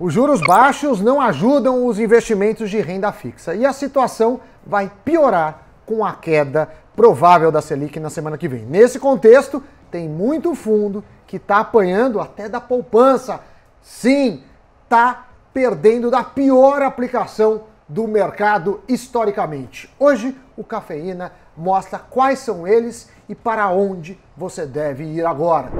Os juros baixos não ajudam os investimentos de renda fixa e a situação vai piorar com a queda provável da Selic na semana que vem. Nesse contexto, tem muito fundo que está apanhando até da poupança. Sim, está perdendo da pior aplicação do mercado historicamente. Hoje, o Cafeína mostra quais são eles e para onde você deve ir agora.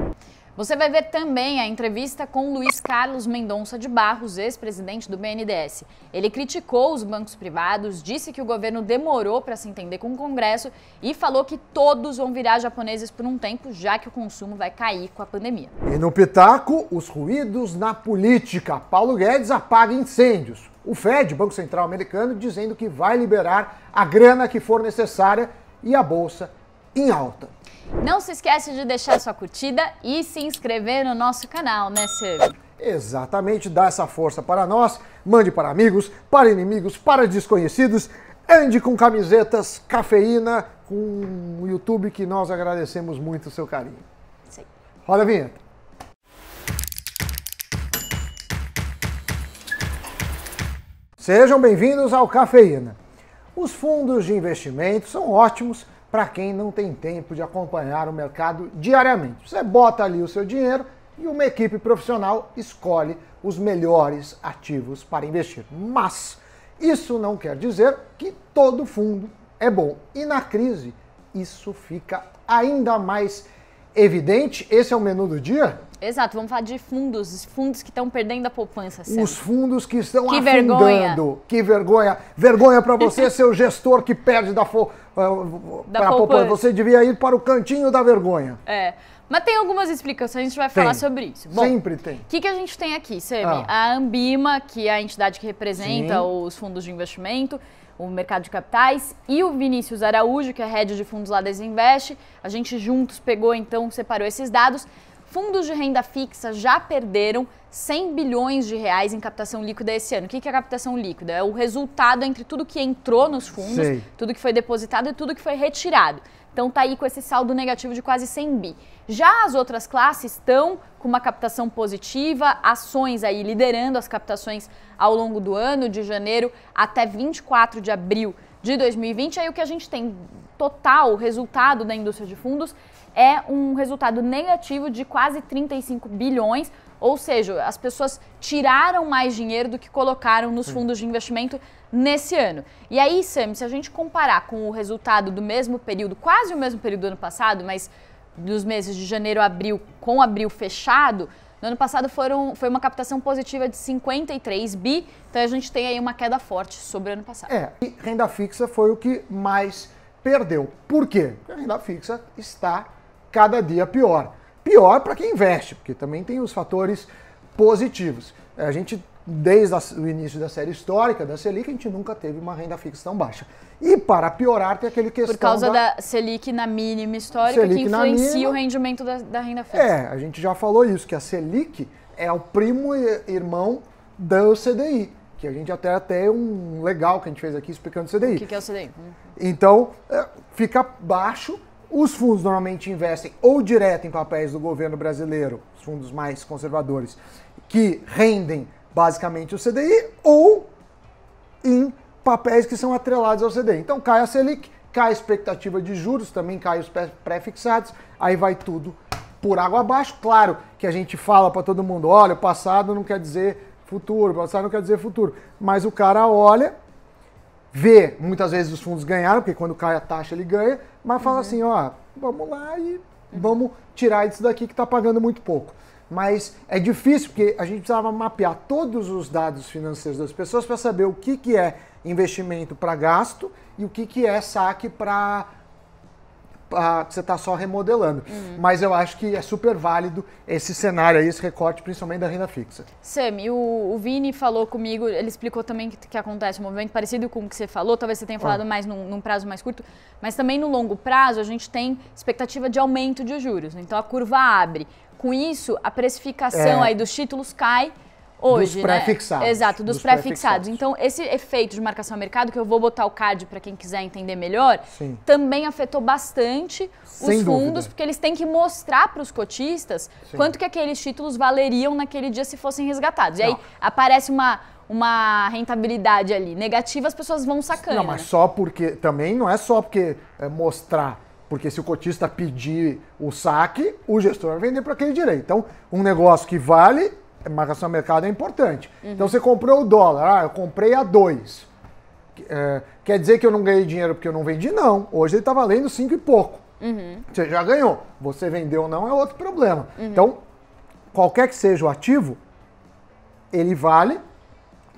Você vai ver também a entrevista com Luiz Carlos Mendonça de Barros, ex-presidente do BNDES. Ele criticou os bancos privados, disse que o governo demorou para se entender com o Congresso e falou que todos vão virar japoneses por um tempo, já que o consumo vai cair com a pandemia. E no Pitaco, os ruídos na política. Paulo Guedes apaga incêndios. O Fed, Banco Central Americano, dizendo que vai liberar a grana que for necessária e a bolsa em alta. Não se esquece de deixar sua curtida e se inscrever no nosso canal, né, Silvio? Exatamente, dá essa força para nós, mande para amigos, para inimigos, para desconhecidos, ande com camisetas, cafeína, com o YouTube que nós agradecemos muito o seu carinho. Sim. Roda a vinheta. Sejam bem-vindos ao Cafeína. Os fundos de investimento são ótimos para quem não tem tempo de acompanhar o mercado diariamente. Você bota ali o seu dinheiro e uma equipe profissional escolhe os melhores ativos para investir. Mas isso não quer dizer que todo fundo é bom. E na crise, isso fica ainda mais evidente. Esse é o menu do dia. Exato, vamos falar de fundos, fundos que estão perdendo a poupança. Sempre. Os fundos que estão que afundando. Vergonha. Que vergonha. Vergonha para você, seu gestor que perde da, fo... Ah, da poupança. poupança. Você devia ir para o cantinho da vergonha. É. Mas tem algumas explicações, a gente vai tem. falar sobre isso. Bom, Sempre tem. O que, que a gente tem aqui, Sami? Ah. A Ambima, que é a entidade que representa Sim. os fundos de investimento, o mercado de capitais, e o Vinícius Araújo, que é head de fundos lá da Desinvest. A gente juntos pegou, então, separou esses dados. Fundos de renda fixa já perderam 100 bilhões de reais em captação líquida esse ano. O que é captação líquida? É o resultado entre tudo que entrou nos fundos, tudo que foi depositado e tudo que foi retirado. Então tá aí com esse saldo negativo de quase 100 bi. Já as outras classes estão com uma captação positiva, ações aí liderando as captações ao longo do ano, de janeiro até 24 de abril de 2020. Aí o que a gente tem total, o resultado da indústria de fundos é um resultado negativo de quase 35 bilhões, ou seja, as pessoas tiraram mais dinheiro do que colocaram nos fundos de investimento nesse ano. E aí, Sam, se a gente comparar com o resultado do mesmo período, quase o mesmo período do ano passado, mas dos meses de janeiro a abril com abril fechado, no ano passado foram, foi uma captação positiva de 53 bi, então a gente tem aí uma queda forte sobre o ano passado. É, e renda fixa foi o que mais perdeu. Por quê? Porque a renda fixa está cada dia pior. Pior para quem investe, porque também tem os fatores positivos. É, a gente, desde o início da série histórica da Selic, a gente nunca teve uma renda fixa tão baixa. E para piorar, tem aquele questão. Por causa da, da Selic na mínima histórica, Selic que influencia mínima, o rendimento da, da renda fixa. É, a gente já falou isso, que a Selic é o primo irmão do CDI que a gente até tem um legal que a gente fez aqui explicando o CDI. O que, que, é o CDI? Hum. Então, é, fica baixo os fundos normalmente investem ou direto em papéis do governo brasileiro, os fundos mais conservadores, que rendem basicamente o CDI, ou em papéis que são atrelados ao CDI. Então cai a Selic, cai a expectativa de juros, também cai os pré-fixados, aí vai tudo por água abaixo. Claro que a gente fala para todo mundo, olha, o passado não quer dizer futuro, o passado não quer dizer futuro, mas o cara olha vê muitas vezes os fundos ganharam, porque quando cai a taxa ele ganha, mas fala uhum. assim, ó, vamos lá e vamos tirar isso daqui que está pagando muito pouco. Mas é difícil porque a gente precisava mapear todos os dados financeiros das pessoas para saber o que, que é investimento para gasto e o que, que é saque para você está só remodelando. Uhum. Mas eu acho que é super válido esse cenário aí, esse recorte, principalmente da renda fixa. Sam, o, o Vini falou comigo, ele explicou também que, que, acontece um movimento parecido com o que você falou, talvez você tenha ah. falado ah. mais num, num, prazo mais curto, mas também no longo prazo a gente tem expectativa de aumento de juros. Então a curva abre. Com isso, a precificação é. aí dos títulos cai hoje, dos né? pré-fixados. Né? Exato, dos, dos pré-fixados. Pré então, esse efeito de marcação a mercado, que eu vou botar o card para quem quiser entender melhor, Sim. também afetou bastante Sem os fundos, dúvida. porque eles têm que mostrar para os cotistas Sim. quanto que aqueles títulos valeriam naquele dia se fossem resgatados. Não. E aí aparece uma, uma rentabilidade ali negativa, as pessoas vão sacando. Não, né? mas só porque. Também não é só porque é, mostrar. Porque se o cotista pedir o saque, o gestor vai vender para aquele direito. Então, um negócio que vale marcação a mercado é importante. Uhum. Então você comprou o dólar, ah, eu comprei a 2. É, quer dizer que eu não ganhei dinheiro porque eu não vendi? Não. Hoje ele está valendo 5 e pouco. Uhum. Você já ganhou. Você vendeu ou não é outro problema. Uhum. Então, qualquer que seja o ativo, ele vale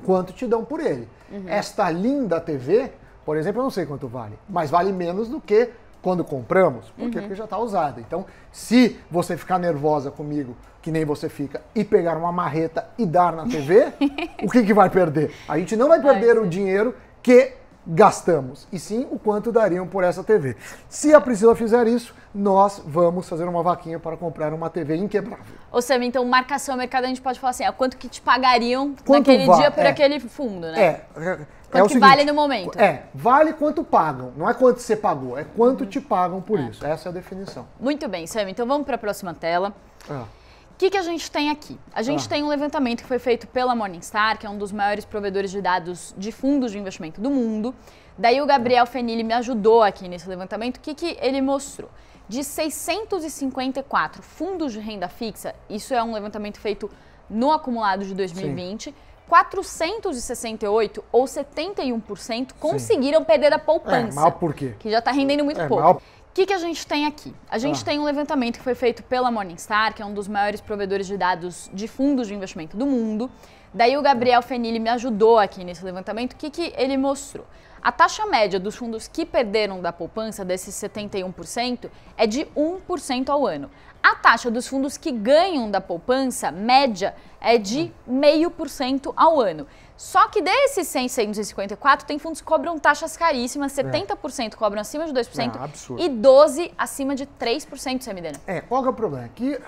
quanto te dão por ele. Uhum. Esta linda TV, por exemplo, eu não sei quanto vale, mas vale menos do que quando compramos? Por Uhum. Porque já está usada. Então, se você ficar nervosa comigo, que nem você fica, e pegar uma marreta e dar na TV, o que, que vai perder? A gente não vai perder o dinheiro que gastamos, e sim o quanto dariam por essa TV. Se a Priscila fizer isso, nós vamos fazer uma vaquinha para comprar uma TV inquebrável. Ou seja, então marcação mercado a gente pode falar assim, é quanto que te pagariam quanto naquele dia por é, aquele fundo, né? É, é o seguinte, vale no momento. É, vale quanto pagam. Não é quanto você pagou, é quanto uhum. te pagam por é. isso. Essa é a definição. Muito bem, Sam. Então vamos para a próxima tela. Ah. O que, que a gente tem aqui? A gente ah. tem um levantamento que foi feito pela Morningstar, que é um dos maiores provedores de dados de fundos de investimento do mundo. Daí o Gabriel Fenili me ajudou aqui nesse levantamento. O que, que ele mostrou? De 654 fundos de renda fixa, isso é um levantamento feito no acumulado de 2020. Sim 468, ou 71%, conseguiram Sim. perder a poupança. É, mal por quê? Que já está rendendo muito é, pouco. Mal... O que, que a gente tem aqui? A gente ah. tem um levantamento que foi feito pela Morningstar, que é um dos maiores provedores de dados de fundos de investimento do mundo. Daí o Gabriel Fenili me ajudou aqui nesse levantamento. O que, que ele mostrou? A taxa média dos fundos que perderam da poupança, desses 71%, é de 1% ao ano. A taxa dos fundos que ganham da poupança, média, é de 0,5% ao ano. Só que desses 154 tem fundos que cobram taxas caríssimas, 70% é. cobram acima de 2% é, e 12% acima de 3%, Semidena. É, qual é o problema? Que,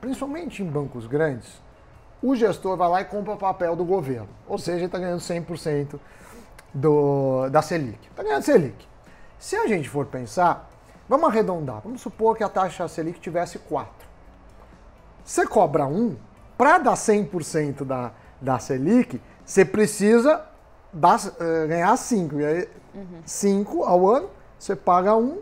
principalmente em bancos grandes, o gestor vai lá e compra papel do governo. Ou seja, ele está ganhando 100% do, da Selic. Está ganhando Selic. Se a gente for pensar, vamos arredondar. Vamos supor que a taxa Selic tivesse 4. Você cobra 1, para dar 100% da, da Selic, você precisa dar, eh, ganhar 5. E aí, uhum. 5 ao ano, você paga 1,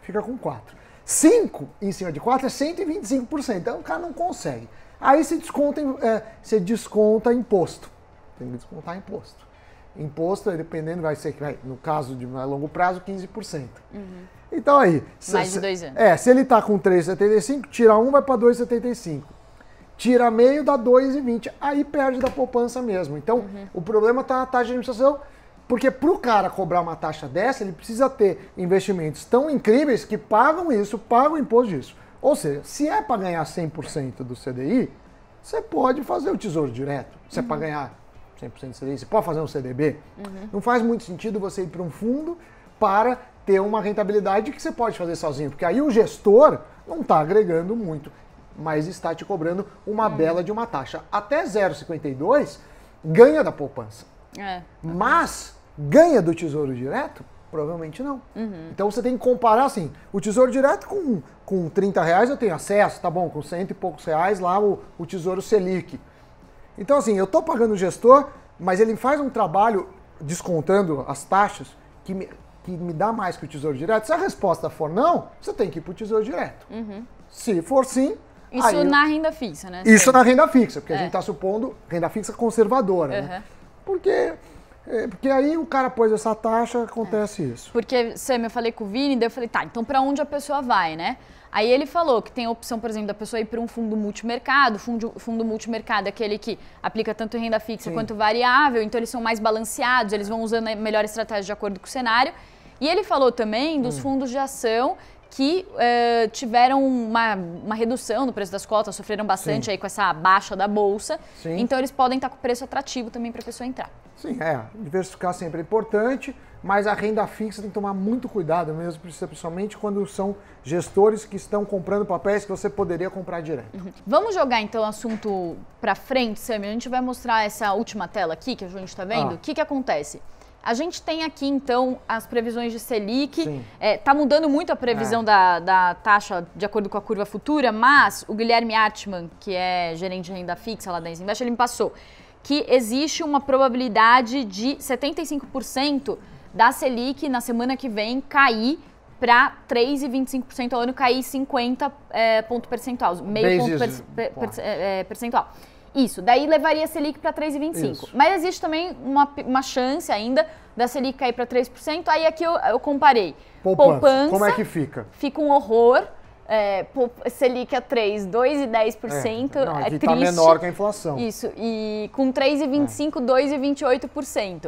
fica com 4. 5 em cima de 4 é 125%. Então o cara não consegue. Aí você desconta, é, eh, você desconta imposto. Tem que descontar imposto imposto, dependendo, vai ser, no caso de longo prazo, 15%. Uhum. Então aí. Se, Mais de dois anos. É, se ele está com 3,75, tira um vai para 2,75. Tira meio, dá 2,20. Aí perde da poupança mesmo. Então, uhum. o problema está na taxa de administração. Porque para o cara cobrar uma taxa dessa, ele precisa ter investimentos tão incríveis que pagam isso, pagam o imposto disso. Ou seja, se é para ganhar 100% do CDI, você pode fazer o tesouro direto. Se é uhum. é para ganhar 100% de CDI, você pode fazer um CDB. Uhum. Não faz muito sentido você ir para um fundo para ter uma rentabilidade que você pode fazer sozinho, porque aí o gestor não está agregando muito, mas está te cobrando uma uhum. bela de uma taxa. Até 0,52 ganha da poupança. É. Mas ganha do Tesouro Direto? Provavelmente não. Uhum. Então você tem que comparar assim, o Tesouro Direto com, com 30 reais eu tenho acesso, tá bom, com cento e poucos reais lá o, o Tesouro Selic. Então, assim, eu estou pagando o gestor, mas ele faz um trabalho descontando as taxas que me, que me dá mais que o Tesouro Direto? Se a resposta for não, você tem que ir para o Tesouro Direto. Uhum. Se for sim... Isso aí, na renda fixa, né? Isso na renda fixa, porque é. a gente está supondo renda fixa conservadora, uhum. né? Porque... É, porque aí o cara pôs essa taxa, acontece é. isso. Porque, Sam, eu falei com o Vini, daí eu falei, tá, então para onde a pessoa vai, né? Aí ele falou que tem a opção, por exemplo, da pessoa ir para um fundo multimercado. Fundo, fundo multimercado é aquele que aplica tanto renda fixa Sim. quanto variável, então eles são mais balanceados, eles vão usando a melhor estratégia de acordo com o cenário. E ele falou também dos hum. fundos de ação que uh, tiveram uma, uma, redução no preço das cotas, sofreram bastante Sim. aí com essa baixa da bolsa. Sim. Então eles podem estar com preço atrativo também para a pessoa entrar. Sim, é. Diversificar sempre é importante mas a renda fixa tem que tomar muito cuidado mesmo, principalmente quando são gestores que estão comprando papéis que você poderia comprar direto. Uhum. Vamos jogar então o assunto para frente, Sammy. A gente vai mostrar essa última tela aqui que a gente está vendo. Ah. O ah. que, que acontece? A gente tem aqui, então, as previsões de Selic. Está é, tá mudando muito a previsão é. da, da, taxa de acordo com a curva futura, mas o Guilherme Artman, que é gerente de renda fixa lá da Invest, ele me passou que existe uma probabilidade de 75% da Selic na semana que vem cair para 3,25% ao ano, cair 50 é, eh, ponto percentual, meio Bases, ponto per, per, per, é, percentual. Isso, daí levaria a Selic para 3,25%. Mas existe também uma, uma chance ainda da Selic cair para 3%. Aí aqui eu, eu comparei. Poupança. Poupança. Como é que fica? Fica um horror é, Selic a 3, 2,10% É, é. não, é tá triste. Tá menor que a inflação. Isso, e com 3,25, é. 2,28%.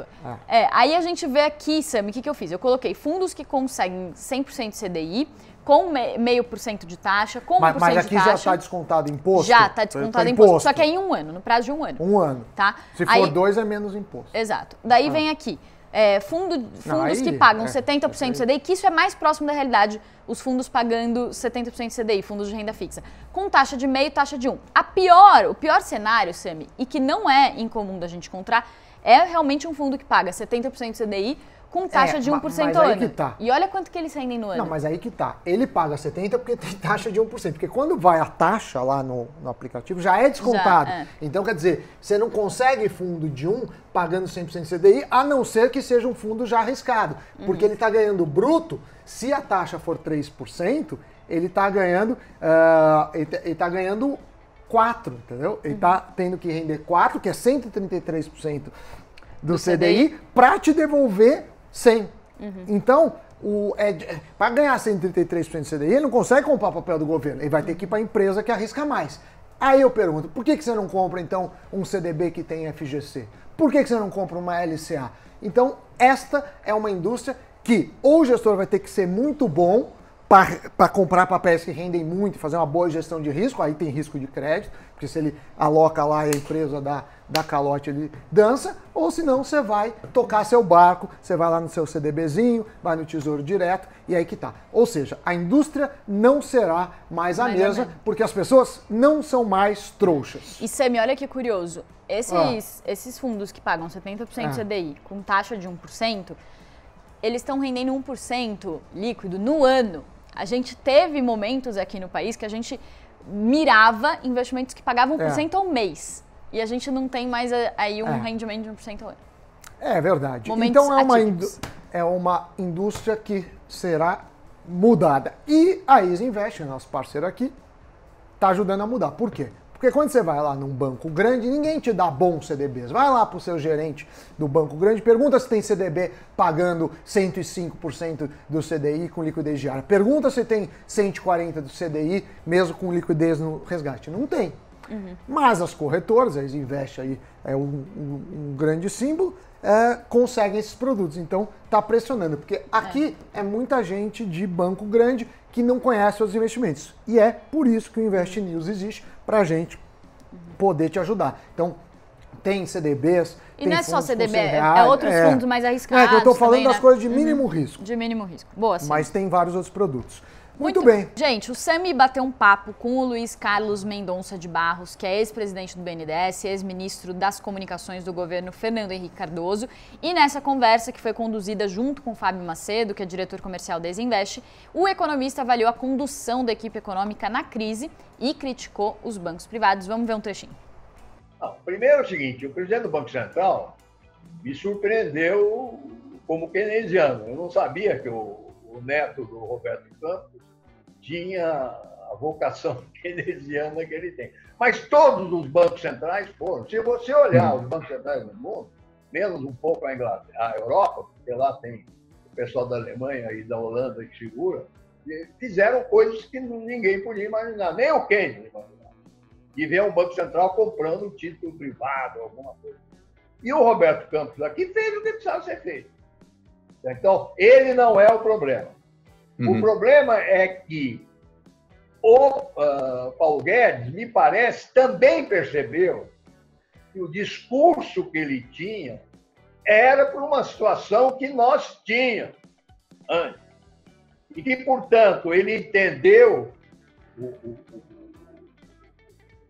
É. É, aí a gente vê aqui, Sam, o que, que eu fiz? Eu coloquei fundos que conseguem 100% CDI, com meio por cento de taxa, com mas, 1% mas aqui de taxa. já está descontado imposto? Já está descontado imposto, tá imposto, só que é em um ano, no prazo de um ano. Um ano. Tá? Se for dois, é menos imposto. Exato. Daí ah. vem aqui, é, fundo, fundos Não, aí, que pagam é, 70% do CDI, que isso é mais próximo da realidade os fundos pagando 70% de CDI, fundos de renda fixa, com taxa de meio, taxa de 1. A pior, o pior cenário, Sami, e que não é incomum da gente encontrar, é realmente um fundo que paga 70% de CDI com taxa é, de 1% mas ao ano. Que tá. E olha quanto que eles rendem no ano. Não, mas aí que tá. Ele paga 70% porque tem taxa de 1%. Porque quando vai a taxa lá no, no aplicativo, já é descontado. Já, é. Então, quer dizer, você não consegue fundo de 1 pagando 100% CDI, a não ser que seja um fundo já arriscado. Porque uhum. ele está ganhando bruto se a taxa for 3%, ele está ganhando, uh, ele está tá ganhando 4, ah, tá, tá entendeu? Ele está uhum. tendo que render 4, que é 133% do, do CDI, CDI. para te devolver 100. Uhum. Então, é, para ganhar 133% do CDI, ele não consegue comprar papel do governo. Ele vai ter que ir para a empresa que arrisca mais. Aí eu pergunto, por que, que você não compra, então, um CDB que tem FGC? Por que, que você não compra uma LCA? Então, esta é uma indústria que ou o gestor vai ter que ser muito bom para comprar papéis que rendem muito, fazer uma boa gestão de risco, aí tem risco de crédito, porque se ele aloca lá e a empresa dá, dá calote, ele dança, ou senão você vai tocar seu barco, você vai lá no seu CDBzinho, vai no Tesouro Direto, e aí que tá. Ou seja, a indústria não será mais a mesma, porque as pessoas não são mais trouxas. E Sami, olha que curioso, esses, ah. esses fundos que pagam 70% de CDI com taxa de 1%, eles estão rendendo 1% líquido no ano. A gente teve momentos aqui no país que a gente mirava investimentos que pagavam 1% é. ao mês. E a gente não tem mais eh, aí um é. rendimento de 1% ao ano. É verdade. Momentos então é uma, é uma indústria que será mudada. E a Easy Invest, nosso parceiro aqui, está ajudando a mudar. Por quê? Porque quando você vai lá num banco grande, ninguém te dá bons CDBs. Vai lá pro seu gerente do banco grande, pergunta se tem CDB pagando 105% do CDI com liquidez diária. Pergunta se tem 140 do CDI mesmo com liquidez no resgate. Não tem. Uhum. Mas as corretoras, eles investem aí, é um, um, um grande símbolo, é, conseguem esses produtos. Então, está pressionando, porque é. aqui é. é. muita gente de banco grande que não conhece os investimentos. E é por isso que o Invest News existe para a gente poder te ajudar. Então, tem CDBs. E tem não é só CDB, é outros é, fundos mais arriscados. É, eu estou falando também, das né? coisas de uhum. mínimo uhum. risco. De mínimo risco. Boa, sim. Mas tem vários outros produtos. Muito, Muito bem. Gente, o Sami bateu um papo com o Luiz Carlos Mendonça de Barros, que é ex-presidente do BNDES, ex-ministro das Comunicações do governo Fernando Henrique Cardoso. E nessa conversa, que foi conduzida junto com Fábio Macedo, que é diretor comercial da Exinvest, o economista avaliou a condução da equipe econômica na crise e criticou os bancos privados. Vamos ver um trechinho primeiro é o seguinte, o presidente do Banco Central me surpreendeu como keynesiano. Eu não sabia que o, o neto do Roberto Campos tinha a vocação keynesiana que ele tem. Mas todos os bancos centrais foram. Se você olhar uhum. os bancos centrais do mundo, menos um pouco a, Inglaterra, a Europa, porque lá tem o pessoal da Alemanha e da Holanda que segura, fizeram coisas que ninguém podia imaginar, nem o Keynes imaginava e ver um Banco Central comprando um título privado, alguma coisa. E o Roberto Campos aqui fez o que precisava ser feito. Então, ele não é o problema. Uhum. O problema é que o uh, Paulo Guedes, me parece, também percebeu que o discurso que ele tinha era para uma situação que nós tínhamos antes. E que, portanto, ele entendeu o, o, o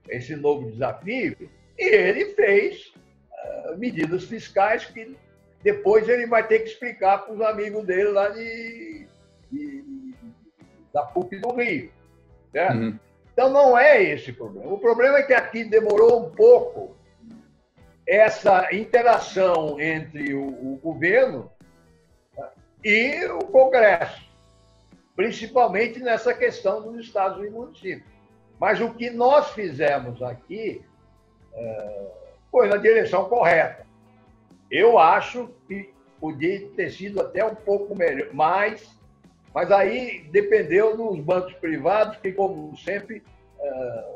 esse novo desafio, e ele fez ah, medidas fiscais que depois ele vai ter que explicar para os amigos dele lá de, de da PUC do Rio. Certo? Né? Uhum. Então não é esse o problema. O problema é que aqui demorou um pouco essa interação entre o, o governo ah, e o Congresso, principalmente nessa questão dos estados e municípios. Mas o que nós fizemos aqui é, foi na direção correta. Eu acho que podia ter sido até um pouco melhor, mais mas aí dependeu dos bancos privados que, como sempre, é,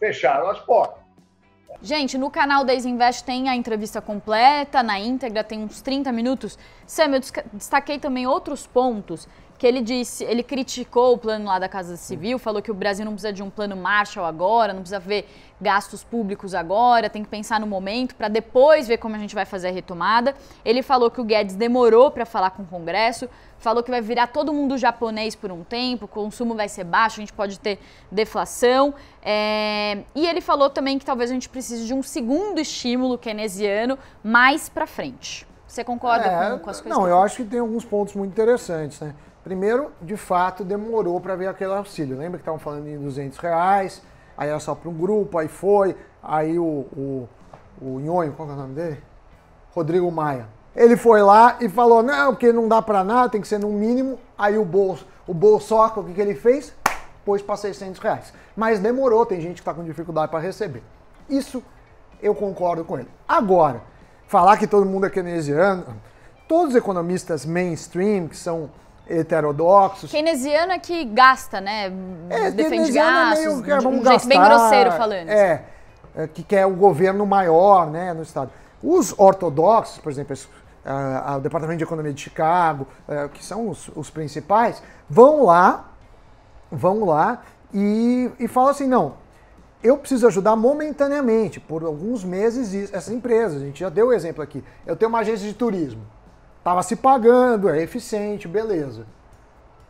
fecharam as portas. Gente, no canal da Invest tem a entrevista completa, na íntegra tem uns 30 minutos. Sam, eu destaquei também outros pontos que ele disse, ele criticou o plano lá da Casa Civil, falou que o Brasil não precisa de um plano Marshall agora, não precisa ver gastos públicos agora, tem que pensar no momento para depois ver como a gente vai fazer a retomada. Ele falou que o Guedes demorou para falar com o Congresso, falou que vai virar todo mundo japonês por um tempo, o consumo vai ser baixo, a gente pode ter deflação. É... E ele falou também que talvez a gente precise de um segundo estímulo keynesiano mais para frente. Você concorda é, com, com, as coisas? Não, eu acho que tem alguns pontos muito interessantes, né? Primeiro, de fato, demorou para ver aquele auxílio. Lembra que estavam falando em 200 reais, aí era só para um grupo, aí foi, aí o, o, o Nhonho, qual é o nome dele? Rodrigo Maia. Ele foi lá e falou, não, porque não dá para nada, tem que ser no mínimo. Aí o bolso, o bolsoca, o que, que ele fez? Pôs para 600 reais. Mas demorou, tem gente que está com dificuldade para receber. Isso eu concordo com ele. Agora, falar que todo mundo é keynesiano, todos os economistas mainstream, que são heterodoxos. Keynesiano é que gasta, né? É, Defende gastos, é meio, é, vamos um gastar, bem grosseiro falando. É, assim. é, que quer o governo maior né, no Estado. Os ortodoxos, por exemplo, o Departamento de Economia de Chicago, é, que são os, os, principais, vão lá, vão lá e, e falam assim, não, eu preciso ajudar momentaneamente, por alguns meses, essas empresas. A gente já deu o exemplo aqui. Eu tenho uma agência de turismo Tava se pagando, é eficiente, beleza.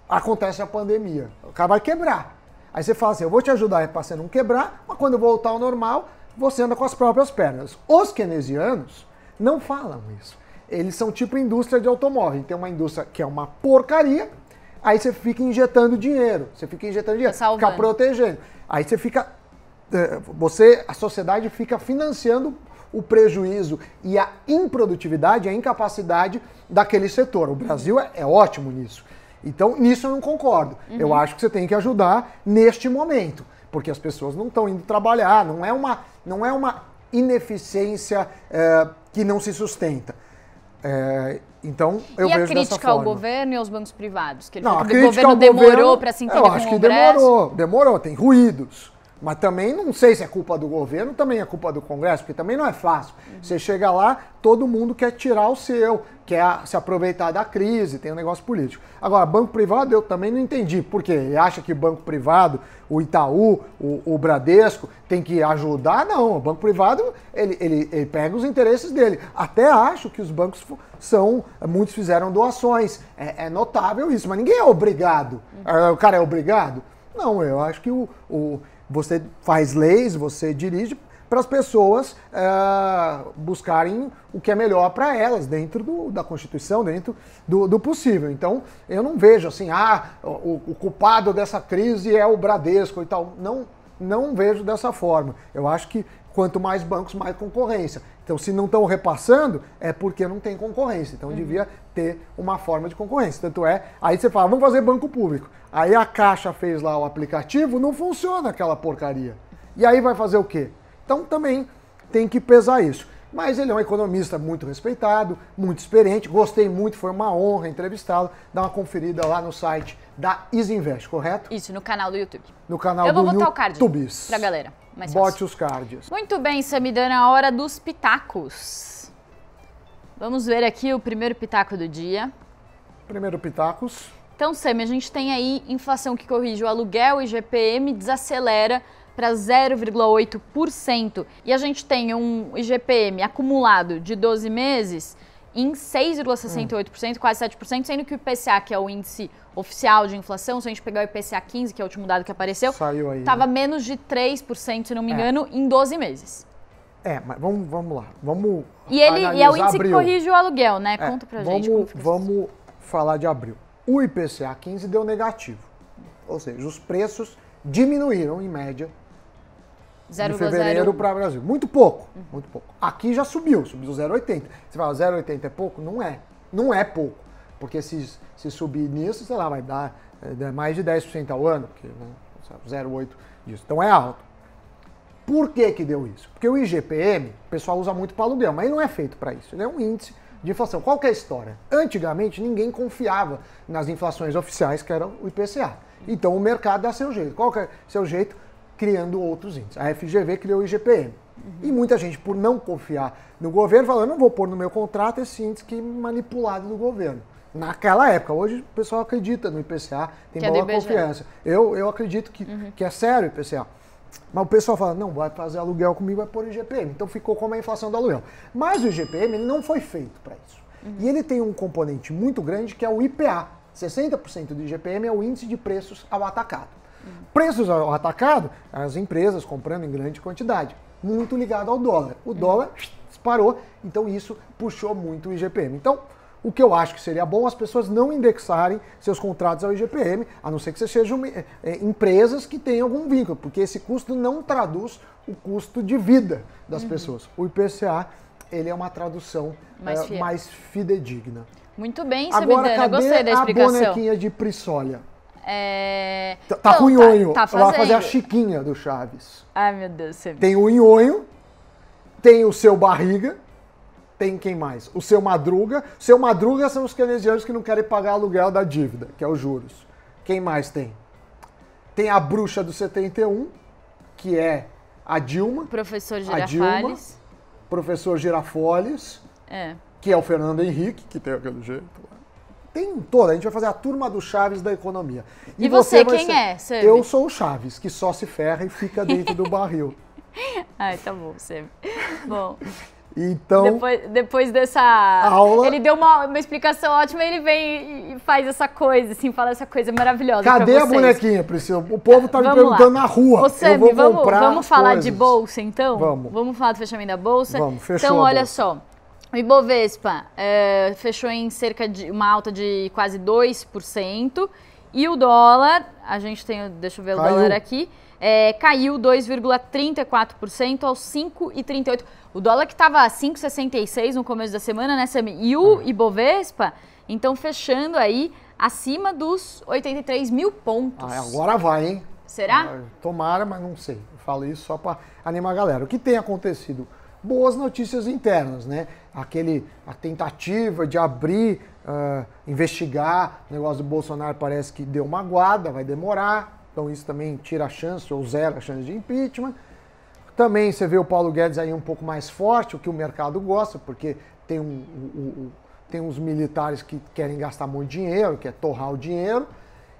Acontece a pandemia, o cara vai quebrar. Aí você fala assim, eu vou te ajudar para você não quebrar, mas quando voltar ao normal, você anda com as próprias pernas. Os keynesianos não falam isso. Eles são tipo indústria de automóvel. Tem uma indústria que é uma porcaria, aí você fica injetando dinheiro, você fica injetando dinheiro, Salvando. fica protegendo. Aí você fica. Eh, você, a sociedade fica financiando o prejuízo e a improdutividade, a incapacidade daquele setor. O Brasil é, é ótimo nisso. Então, nisso eu não concordo. Uhum. Eu acho que você tem que ajudar neste momento, porque as pessoas não estão indo trabalhar, não é uma, não é uma ineficiência é, que não se sustenta. É, então, eu e vejo dessa forma. a crítica ao governo e aos bancos privados? Que ele não, que o governo demorou para se entender eu acho que demorou, demorou. Tem ruídos, mas também não sei se é culpa do governo, também é culpa do Congresso, porque também não é fácil. Uhum. Você chega lá, todo mundo quer tirar o seu, quer se aproveitar da crise, tem um negócio político. Agora, banco privado eu também não entendi. Por quê? Ele acha que banco privado, o Itaú, o, o Bradesco, tem que ajudar? Não. O banco privado, ele, ele, ele pega os interesses dele. Até acho que os bancos são. Muitos fizeram doações. É, é notável isso, mas ninguém é obrigado. Uhum. O cara é obrigado? Não, eu acho que o, o você faz leis, você dirige para as pessoas uh, buscarem o que é melhor para elas dentro do, da Constituição, dentro do, do, possível. Então, eu não vejo assim, ah, o, o culpado dessa crise é o Bradesco e tal. Não, não vejo dessa forma. Eu acho que quanto mais bancos, mais concorrência. Então, se não estão repassando, é porque não tem concorrência. Então, uhum. devia ter uma forma de concorrência. Tanto é, aí você fala, vamos fazer banco público. Aí a Caixa fez lá o aplicativo, não funciona aquela porcaria. E aí vai fazer o quê? Então também tem que pesar isso. Mas ele é um economista muito respeitado, muito experiente, gostei muito, foi uma honra entrevistá-lo. Dá uma conferida lá no site da Isinvest, correto? Isso, no canal do YouTube. No canal do YouTube. Eu vou botar o card pra galera. Mais Bote fácil. os cards. Muito bem, Samidana, a hora dos pitacos. Vamos ver aqui o primeiro pitaco do dia. Primeiro pitacos. Então, Sam, a gente tem aí inflação que corrige o aluguel e GPM desacelera para 0,8% e a gente tem um IGPM acumulado de 12 meses em 6,68%, quase 7%, sendo que o IPCA, que é o índice oficial de inflação, se a gente pegar o IPCA 15, que é o último dado que apareceu, estava né? menos de 3%, se não me é. engano, é. em 12 meses. É, mas vamos, vamos lá. Vamos E ele e é o índice abril. que corrige o aluguel, né? É. Conta pra vamos, gente. Vamos falar de abril. O IPCA 15 deu negativo, ou seja, os preços diminuíram em média 0, de fevereiro para o Brasil. Muito pouco, uhum. muito pouco. Aqui já subiu, subiu 0,80. Você fala, 0,80 é pouco? Não é. Não é pouco. Porque se, se subir nisso, sei lá, vai dar é, mais de 10% ao ano, porque né, 0,8 disso. Então é alto. Por que, que deu isso? Porque o IGPM, o pessoal usa muito para aluguel, mas ele não é feito para isso. Ele é um índice de inflação. Qual que é a história? Antigamente ninguém confiava nas inflações oficiais, que eram o IPCA. Então o mercado dá seu jeito. Qual que é seu jeito? Criando outros índices. A FGV criou o IGPM. E muita gente, por não confiar no governo, falou: eu não vou pôr no meu contrato esse índice que manipulado do governo. Naquela época, hoje o pessoal acredita no IPCA, tem que boa é confiança. Eu, eu acredito que, uhum. que é sério o IPCA. Mas o pessoal fala, não, vai fazer aluguel comigo, vai pôr o IGPM. Então ficou como a inflação do aluguel. Mas o IGPM ele não foi feito para isso. Uhum. E ele tem um componente muito grande que é o IPA. 60% do IGPM é o índice de preços ao atacado. Uhum. Preços ao atacado, as empresas comprando em grande quantidade, muito ligado ao dólar. O uhum. dólar disparou, então isso puxou muito o IGPM. Então, o que eu acho que seria bom as pessoas não indexarem seus contratos ao IGPM, a não ser que sejam é, empresas que tenham algum vínculo, porque esse custo não traduz o custo de vida das uhum. pessoas. O IPCA ele é uma tradução mais, é, mais fidedigna. Muito bem, Agora, eu gostei da explicação. a bonequinha de Prissólia? É... Tá, tá não, com o nhonho. Tá, tá Ela vai fazer a chiquinha do Chaves. Ai, meu Deus. Você... Tem o nhonho, tem o seu barriga, tem quem mais? O seu Madruga. seu Madruga são os keynesianos que não querem pagar aluguel da dívida, que é os juros. Quem mais tem? Tem a bruxa do 71, que é a Dilma. Professor Girafales. Dilma, professor Girafoles. É. Que é o Fernando Henrique, que tem aquele jeito. Tem toda. A gente vai fazer a turma do Chaves da economia. E, e você, quem ser... é? Sebe? Eu sou o Chaves, que só se ferra e fica dentro do barril. Ai, tá bom, Seb. Bom, então. Depois, depois dessa aula. Ele deu uma, uma explicação ótima ele vem e faz essa coisa, assim, fala essa coisa maravilhosa. Cadê a bonequinha, Priscila? O povo tá vamos me perguntando lá. na rua. Ô, Sammy, vou vamos, vamos falar coisas. de bolsa, então? Vamos. Vamos falar do fechamento da bolsa? Vamos, fechou. Então, olha bolsa. só. O Ibovespa é, fechou em cerca de uma alta de quase 2%. E o dólar, a gente tem, deixa eu ver Caiu. o dólar aqui, é, caiu 2,34% aos 5,38%. O dólar que estava a 5,66 no começo da semana, né, Sam? E o hum. Ibovespa, então fechando aí acima dos 83 mil pontos. Ah, agora vai, hein? Será? Tomara, mas não sei. Eu falo isso só para animar a galera. O que tem acontecido? Boas notícias internas, né? Aquele, a tentativa de abrir, uh, investigar o negócio do Bolsonaro parece que deu uma guada, vai demorar, então isso também tira a chance ou zera a chance de impeachment. Também você vê o Paulo Guedes aí um pouco mais forte, o que o mercado gosta, porque tem, um, um, um tem uns militares que querem gastar muito dinheiro, que é torrar o dinheiro.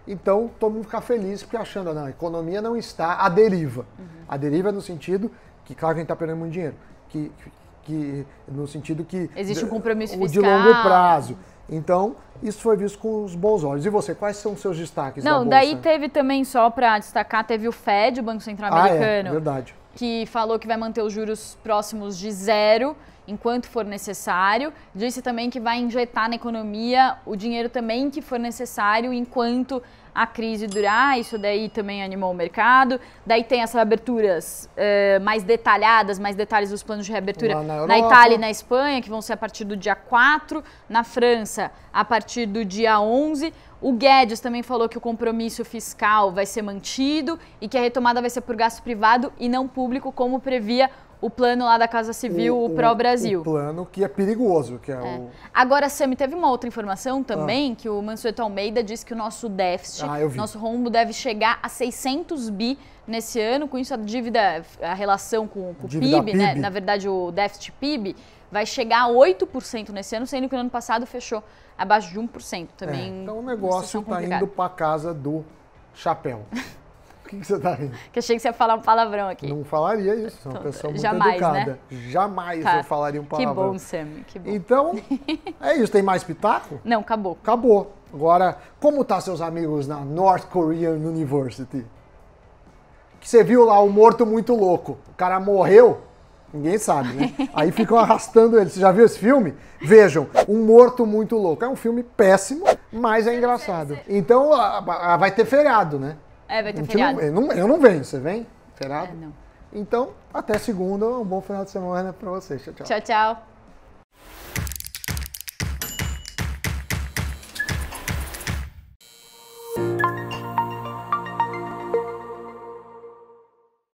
Então todo mundo fica feliz porque achando não, a economia não está à deriva. Uhum. A deriva no sentido que, claro, a gente está perdendo muito dinheiro, que, que no sentido que existe um compromisso fiscal. de longo prazo. Então, isso foi visto com os bons olhos. E você, quais são os seus destaques? Não, daí teve também, só para destacar, teve o Fed, o Banco Central Americano. Ah, é, verdade. Que falou que vai manter os juros próximos de zero enquanto for necessário. Disse também que vai injetar na economia o dinheiro também que for necessário enquanto a crise durar, ah, isso daí também animou o mercado. Daí tem essas aberturas uh, mais detalhadas, mais detalhes dos planos de reabertura na, na, Itália e na Espanha, que vão ser a partir do dia 4, na França a partir do dia 11. O Guedes também falou que o compromisso fiscal vai ser mantido e que a retomada vai ser por gasto privado e não público, como previa o plano lá da Casa Civil, o, o Pro Brasil. O plano que é perigoso, que é, é. o... Agora, Sami, teve uma outra informação também, ah. que o Mansueto Almeida disse que o nosso déficit, ah, nosso rombo deve chegar a 600 bi nesse ano, com isso a dívida, a relação com, com o PIB, PIB, né? na verdade o déficit PIB, vai chegar a 8% nesse ano, sendo que no ano passado fechou abaixo de 1%. Também é. Então o negócio está indo para casa do chapéu. O que, que, você tá rindo? Que achei que você ia falar um palavrão aqui. Não falaria isso, sou uma então, pessoa muito Jamais, né? educada. Né? Jamais tá. eu falaria um palavrão. Que bom, Sam, que bom. Então, é isso. Tem mais pitaco? Não, acabou. Acabou. Agora, como tá seus amigos na North Korean University? Que você viu lá o morto muito louco. O cara morreu, ninguém sabe, né? Aí ficam arrastando ele. Você já viu esse filme? Vejam, Um Morto Muito Louco. É um filme péssimo, mas é engraçado. Então, vai ter feriado, né? É, vai ter feriado. Não, eu não venho, você vem? Feriado? É, não. Então, até segunda, um bom final de semana para vocês. Tchau, tchau. Tchau, tchau.